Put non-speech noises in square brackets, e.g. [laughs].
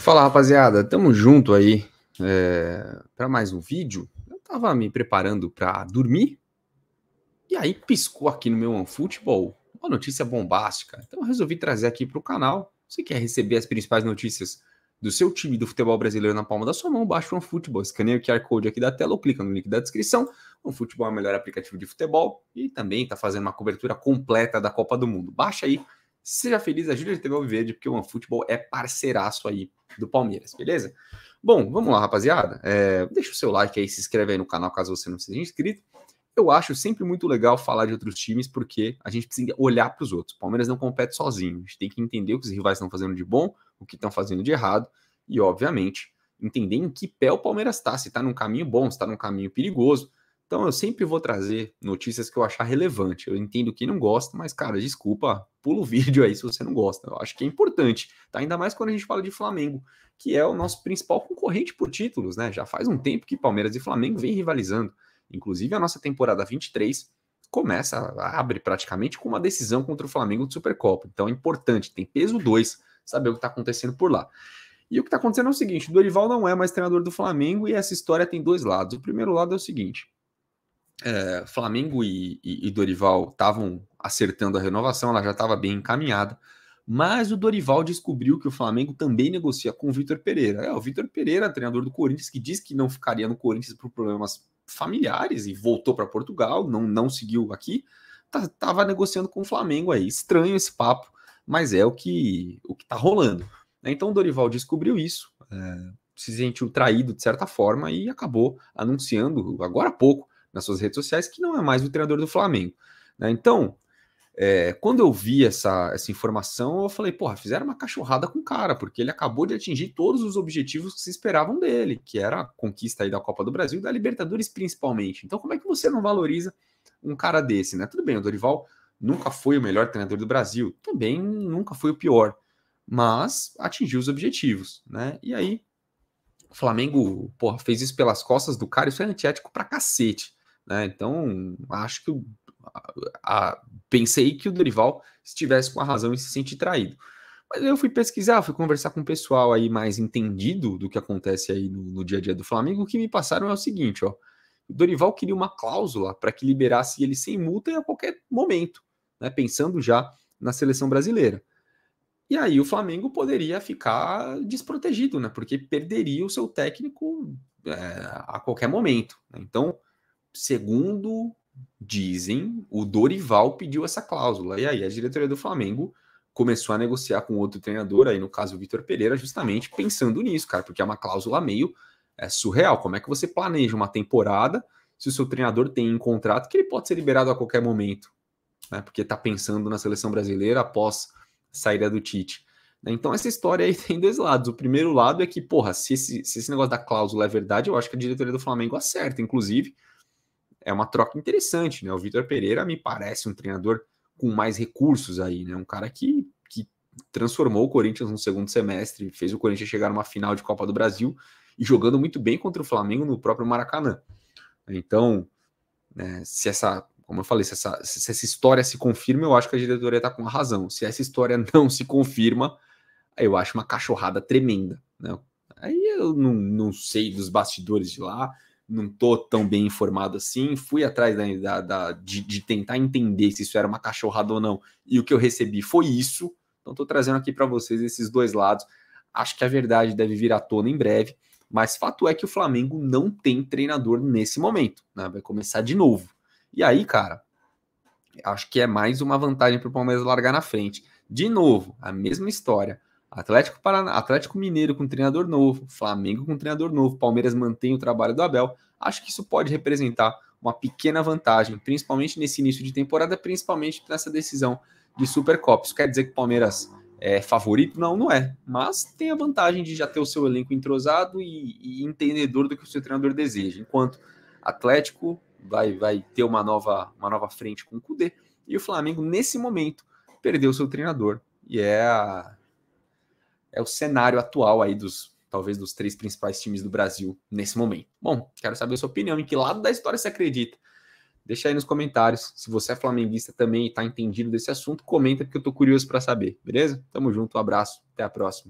Fala rapaziada, tamo junto aí é, para mais um vídeo. Eu tava me preparando para dormir e aí piscou aqui no meu OneFootball uma notícia bombástica. Então eu resolvi trazer aqui para o canal. Você quer receber as principais notícias do seu time do futebol brasileiro na palma da sua mão, baixa o OneFootball, escaneia o QR Code aqui da tela ou clica no link da descrição. O OneFootball é o melhor aplicativo de futebol e também está fazendo uma cobertura completa da Copa do Mundo. Baixa aí, seja feliz, ajude a TV Verde, porque o OneFootball é parceiraço aí do Palmeiras, beleza? Bom, vamos lá, rapaziada. É, deixa o seu like aí, se inscreve aí no canal caso você não seja inscrito. Eu acho sempre muito legal falar de outros times porque a gente precisa olhar para os outros. O Palmeiras não compete sozinho. A gente tem que entender o que os rivais estão fazendo de bom, o que estão fazendo de errado e, obviamente, entender em que pé o Palmeiras está. Se está num caminho bom, se está num caminho perigoso. Então eu sempre vou trazer notícias que eu achar relevante. Eu entendo quem não gosta, mas cara, desculpa, pula o [laughs] vídeo aí se você não gosta. Eu acho que é importante, tá? Ainda mais quando a gente fala de Flamengo, que é o nosso principal concorrente por títulos, né? Já faz um tempo que Palmeiras e Flamengo vem rivalizando. Inclusive a nossa temporada 23 começa, abre praticamente com uma decisão contra o Flamengo de Supercopa. Então é importante, tem peso 2 saber o que está acontecendo por lá. E o que está acontecendo é o seguinte: o Dorival não é mais treinador do Flamengo e essa história tem dois lados. O primeiro lado é o seguinte: é, Flamengo e, e, e Dorival estavam acertando a renovação, ela já estava bem encaminhada. Mas o Dorival descobriu que o Flamengo também negocia com o Vitor Pereira. É, o Vitor Pereira, treinador do Corinthians, que diz que não ficaria no Corinthians por problemas familiares e voltou para Portugal, não, não seguiu aqui, estava tá, negociando com o Flamengo aí. Estranho esse papo, mas é o que o que está rolando. Então o Dorival descobriu isso, é, se sentiu traído de certa forma e acabou anunciando agora há pouco nas suas redes sociais que não é mais o treinador do Flamengo. Né? Então, é, quando eu vi essa, essa informação, eu falei, porra, fizeram uma cachorrada com o cara, porque ele acabou de atingir todos os objetivos que se esperavam dele, que era a conquista aí da Copa do Brasil e da Libertadores principalmente. Então, como é que você não valoriza um cara desse, né? Tudo bem, o Dorival nunca foi o melhor treinador do Brasil, também nunca foi o pior, mas atingiu os objetivos, né? E aí, o Flamengo, porra, fez isso pelas costas do cara, isso é antiético pra cacete. Né? Então, acho que o, a, a, pensei que o Dorival estivesse com a razão e se sentir traído. Mas eu fui pesquisar, fui conversar com o pessoal aí mais entendido do que acontece aí no, no dia a dia do Flamengo, o que me passaram é o seguinte, ó. O Dorival queria uma cláusula para que liberasse ele sem multa a qualquer momento, né? Pensando já na seleção brasileira. E aí o Flamengo poderia ficar desprotegido, né? Porque perderia o seu técnico é, a qualquer momento. Né? Então, segundo dizem, o Dorival pediu essa cláusula. E aí a diretoria do Flamengo começou a negociar com outro treinador, aí no caso o Vitor Pereira, justamente pensando nisso, cara, porque é uma cláusula meio é, surreal. Como é que você planeja uma temporada se o seu treinador tem um contrato que ele pode ser liberado a qualquer momento, né? Porque tá pensando na seleção brasileira após a saída do Tite. Né? Então essa história aí [laughs] tem dois lados. O primeiro lado é que, porra, se esse, se esse negócio da cláusula é verdade, eu acho que a diretoria do Flamengo acerta, inclusive, é uma troca interessante, né? O Vitor Pereira me parece um treinador com mais recursos aí, né? Um cara que, que transformou o Corinthians no segundo semestre, fez o Corinthians chegar numa final de Copa do Brasil e jogando muito bem contra o Flamengo no próprio Maracanã. Então, né, se essa, como eu falei, se essa, se essa história se confirma, eu acho que a diretoria está com a razão. Se essa história [laughs] não se confirma, eu acho uma cachorrada tremenda, né? Aí eu não, não sei dos bastidores de lá, não tô tão bem informado assim, fui atrás da, da, da de, de, tentar entender se isso era uma cachorrada ou não, e o que eu recebi foi isso. Então estou trazendo aqui para vocês esses dois lados. Acho que a verdade deve vir à tona em breve, mas fato é que o Flamengo não tem treinador nesse momento, né? Vai começar de novo. E aí, cara, acho que é mais uma vantagem para o Palmeiras largar na frente. De novo, a mesma história. Atlético Paraná, Atlético Mineiro com treinador novo, Flamengo com treinador novo, Palmeiras mantém o trabalho do Abel. Acho que isso pode representar uma pequena vantagem, principalmente nesse início de temporada, principalmente nessa decisão de Supercopa. Isso quer dizer que o Palmeiras é favorito? Não, não é. Mas tem a vantagem de já ter o seu elenco entrosado e, e entendedor do que o seu treinador deseja. Enquanto Atlético vai, vai ter uma nova, uma nova frente com o Cudê. E o Flamengo, nesse momento, perdeu seu treinador. E é a é o cenário atual aí dos talvez dos três principais times do Brasil nesse momento. Bom, quero saber a sua opinião, em que lado da história você acredita? Deixa aí nos comentários. Se você é flamenguista também e está entendido desse assunto, comenta porque eu estou curioso para saber, beleza? Tamo junto, um abraço, até a próxima.